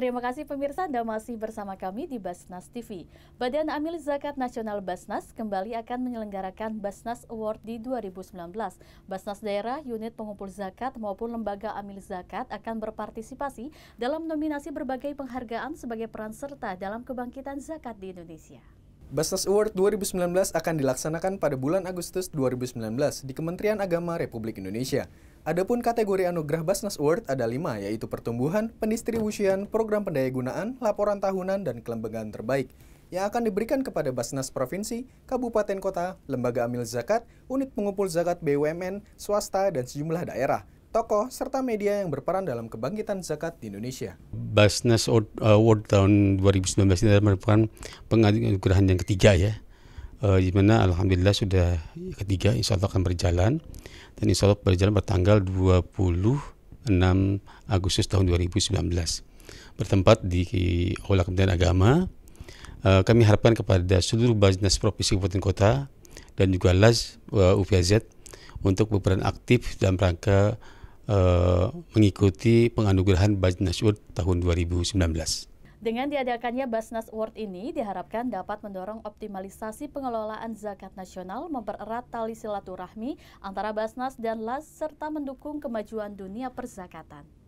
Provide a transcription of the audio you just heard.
Terima kasih pemirsa Anda masih bersama kami di Basnas TV. Badan Amil Zakat Nasional Basnas kembali akan menyelenggarakan Basnas Award di 2019. Basnas daerah, unit pengumpul zakat maupun lembaga amil zakat akan berpartisipasi dalam nominasi berbagai penghargaan sebagai peran serta dalam kebangkitan zakat di Indonesia. Basnas Award 2019 akan dilaksanakan pada bulan Agustus 2019 di Kementerian Agama Republik Indonesia. Adapun kategori anugerah Basnas Award ada lima, yaitu pertumbuhan, pendistribusian, program pendayagunaan, laporan tahunan, dan kelembagaan terbaik yang akan diberikan kepada Basnas Provinsi, Kabupaten Kota, Lembaga Amil Zakat, Unit Pengumpul Zakat BUMN, swasta, dan sejumlah daerah, tokoh, serta media yang berperan dalam kebangkitan zakat di Indonesia. Basnas Award uh, tahun 2019 ini merupakan penghargaan yang ketiga ya, uh, di mana alhamdulillah sudah ketiga insya Allah akan berjalan dan insya Allah berjalan bertanggal 26 Agustus tahun 2019 bertempat di Aula Kementerian Agama uh, kami harapkan kepada seluruh Basnas Provinsi Kabupaten Kota dan juga LAS uh, eh, UPZ untuk berperan aktif dalam rangka uh, mengikuti penganugerahan Bajnas UD tahun 2019. Dengan diadakannya Basnas Award ini diharapkan dapat mendorong optimalisasi pengelolaan zakat nasional, mempererat tali silaturahmi antara Basnas dan LAS serta mendukung kemajuan dunia perzakatan.